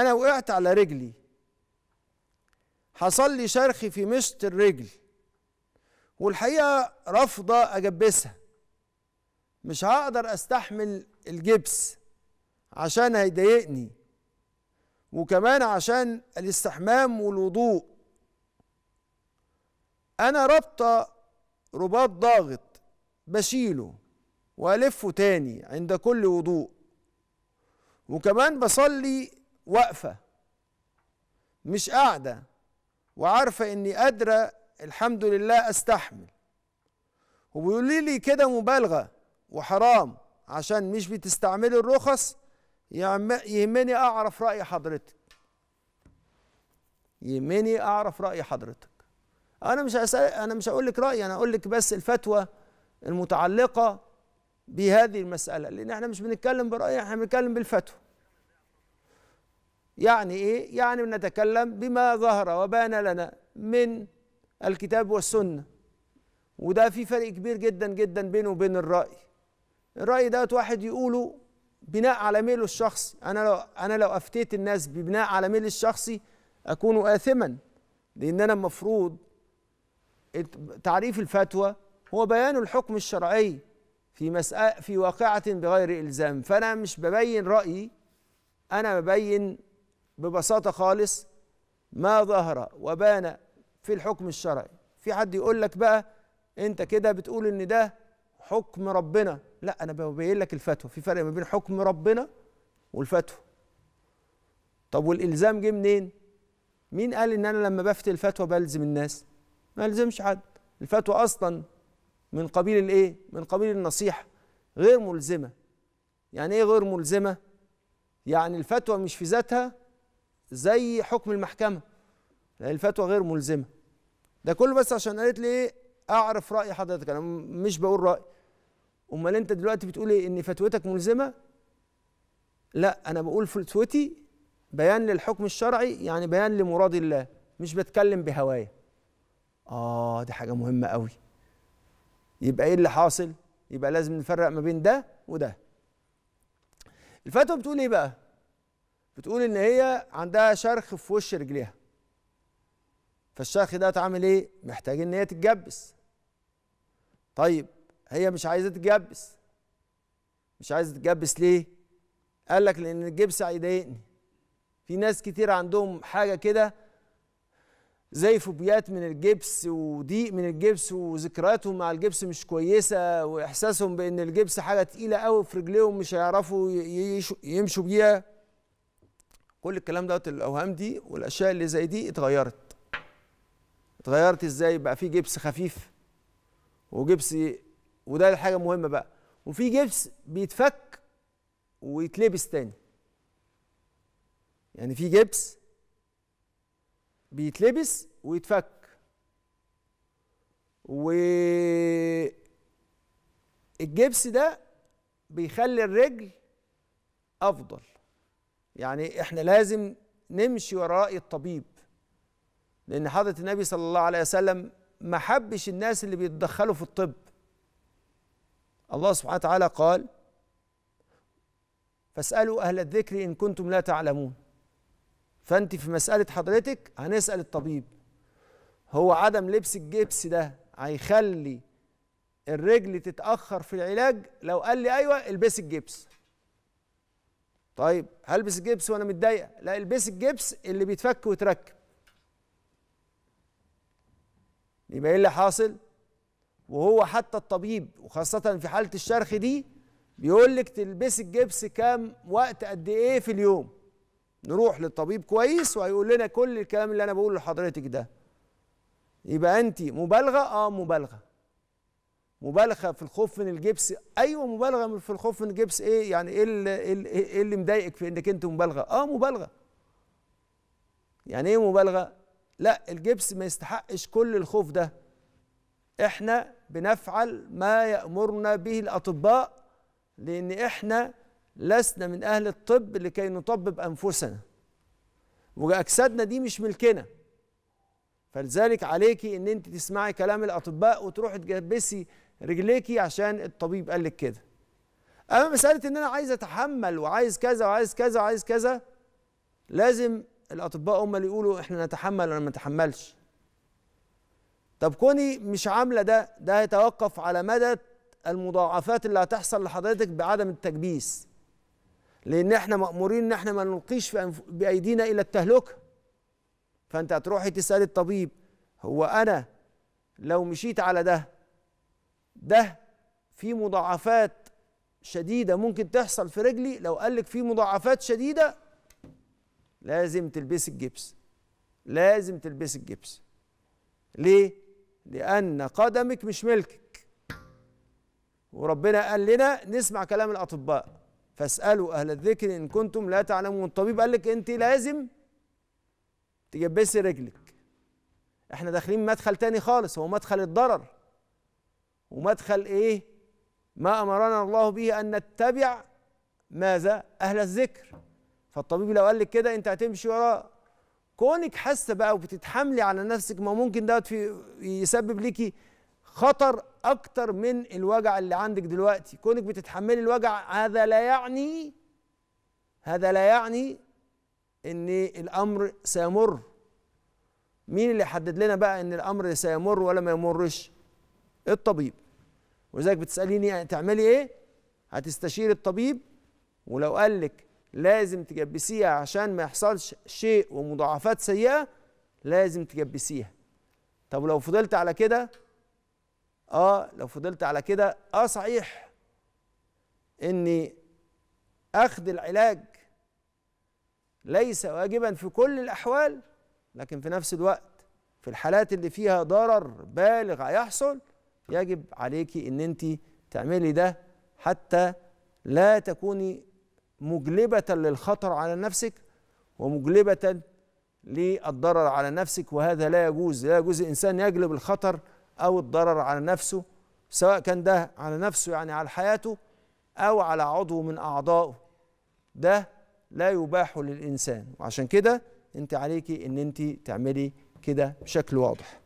انا وقعت على رجلي حصل لي شرخ في مشط الرجل والحقيقه رافضه اجبسها مش هقدر استحمل الجبس عشان هيضايقني وكمان عشان الاستحمام والوضوء انا رابطه رباط ضاغط بشيله والفه تاني عند كل وضوء وكمان بصلي واقفه مش قاعده وعارفه اني قادره الحمد لله استحمل وبيقول لي كده مبالغه وحرام عشان مش بتستعملي الرخص يهمني اعرف راي حضرتك يهمني اعرف راي حضرتك انا مش هسأل انا مش هقول لك رايي انا هقول لك بس الفتوى المتعلقه بهذه المساله لان احنا مش بنتكلم برايي احنا بنتكلم بالفتوى يعني ايه يعني نتكلم بما ظهر وبان لنا من الكتاب والسنه وده في فرق كبير جدا جدا بينه وبين الراي الراي دوت واحد يقوله بناء على ميله الشخصي انا لو انا لو افتيت الناس ببناء على ميلي الشخصي اكون اثما لان انا المفروض تعريف الفتوى هو بيان الحكم الشرعي في مسألة في واقعة بغير إلزام فأنا مش ببين رأيي أنا ببين ببساطه خالص ما ظهر وبان في الحكم الشرعي في حد يقول لك بقى انت كده بتقول ان ده حكم ربنا لا انا ببين لك الفتوى في فرق ما بين حكم ربنا والفتوى طب والالزام جه منين مين قال ان انا لما بفتي الفتوى بلزم الناس ما الزمش حد الفتوى اصلا من قبيل الايه من قبيل النصيحه غير ملزمه يعني ايه غير ملزمه يعني الفتوى مش في ذاتها زي حكم المحكمه لان الفتوى غير ملزمه ده كله بس عشان قالت لي ايه اعرف راي حضرتك انا مش بقول راي امال انت دلوقتي بتقول ايه ان فتوتك ملزمه لا انا بقول فتوتي بيان للحكم الشرعي يعني بيان لمراد الله مش بتكلم بهوايا اه دي حاجه مهمه قوي يبقى ايه اللي حاصل يبقى لازم نفرق ما بين ده وده الفتوى بتقول ايه بقى بتقول ان هي عندها شرخ في وش رجليها فالشرخ ده اتعمل ايه محتاج ان هي تتجبس طيب هي مش عايزه تتجبس مش عايزه تتجبس ليه قال لك لان الجبس هيضايقني في ناس كتير عندهم حاجه كده زي فوبيات من الجبس وضيق من الجبس وذكرياتهم مع الجبس مش كويسه واحساسهم بان الجبس حاجه تقيله قوي في رجليهم مش هيعرفوا يمشوا بيها كل الكلام دوت الاوهام دي والاشياء اللي زي دي اتغيرت اتغيرت ازاي بقى في جبس خفيف وجبس وده حاجه مهمه بقى وفي جبس بيتفك ويتلبس تاني يعني في جبس بيتلبس ويتفك والجبس الجبس ده بيخلي الرجل افضل يعني احنا لازم نمشي وراء الطبيب لان حضره النبي صلى الله عليه وسلم ما حبش الناس اللي بيتدخلوا في الطب الله سبحانه وتعالى قال فاسالوا اهل الذكر ان كنتم لا تعلمون فانت في مساله حضرتك هنسال الطبيب هو عدم لبس الجبس ده هيخلي الرجل تتاخر في العلاج لو قال لي ايوه البسي الجبس طيب هلبس الجبس وانا متضايقه لا البسي الجبس اللي بيتفك ويتركب يبقى ايه اللي حاصل وهو حتى الطبيب وخاصة في حالة الشرخ دي بيقول لك تلبسي الجبس كام وقت قد ايه في اليوم نروح للطبيب كويس وهيقول لنا كل الكلام اللي انا بقوله لحضرتك ده يبقى انت مبالغة اه مبالغة مبالغه في الخوف من الجبس ايوه مبالغه في الخوف من الجبس ايه يعني إيه, ايه اللي, إيه اللي مضايقك في انك انت مبالغه اه مبالغه يعني ايه مبالغه لا الجبس ما يستحقش كل الخوف ده احنا بنفعل ما يامرنا به الاطباء لان احنا لسنا من اهل الطب لكي نطبب انفسنا واجسادنا دي مش ملكنا فلذلك عليكي ان انت تسمعي كلام الاطباء وتروحي تجبسي رجليكي عشان الطبيب قال لك كده اما مساله ان انا عايز اتحمل وعايز كذا وعايز كذا وعايز كذا لازم الاطباء هم اللي يقولوا احنا نتحمل ولا ما نتحملش طب كوني مش عامله ده ده هيتوقف على مدى المضاعفات اللي هتحصل لحضرتك بعدم التكبيس لان احنا مامورين ان احنا ما نلقيش بايدينا الى التهلكه فانت هتروحي تسالي الطبيب هو انا لو مشيت على ده ده في مضاعفات شديده ممكن تحصل في رجلي لو قال لك في مضاعفات شديده لازم تلبسي الجبس لازم تلبسي الجبس ليه لان قدمك مش ملكك وربنا قال لنا نسمع كلام الاطباء فاسالوا اهل الذكر ان كنتم لا تعلمون الطبيب قال لك انت لازم تجبسي رجلك احنا داخلين مدخل تاني خالص هو مدخل الضرر ومدخل ايه ما امرنا الله به ان نتبع ماذا اهل الذكر فالطبيب لو قال لك كده انت هتمشي وراه كونك حاسه بقى وبتتحملي على نفسك ما ممكن دوت في يسبب ليكي خطر اكتر من الوجع اللي عندك دلوقتي كونك بتتحملي الوجع هذا لا يعني هذا لا يعني ان الامر سيمر مين اللي حدد لنا بقى ان الامر سيمر ولا ما يمرش الطبيب ولذلك بتساليني تعملي ايه هتستشير الطبيب ولو قال لك لازم تجبسيها عشان ما يحصلش شيء ومضاعفات سيئه لازم تجبسيها طب لو فضلت على كده اه لو فضلت على كده اه صحيح اني اخذ العلاج ليس واجبا في كل الاحوال لكن في نفس الوقت في الحالات اللي فيها ضرر بالغ هيحصل يجب عليك ان انت تعملي ده حتى لا تكوني مجلبة للخطر على نفسك ومجلبة للضرر على نفسك وهذا لا يجوز لا يجوز الإنسان يجلب الخطر أو الضرر على نفسه سواء كان ده على نفسه يعني على حياته أو على عضو من أعضائه ده لا يباح للإنسان وعشان كده أنت عليكي أن أنت تعملي كده بشكل واضح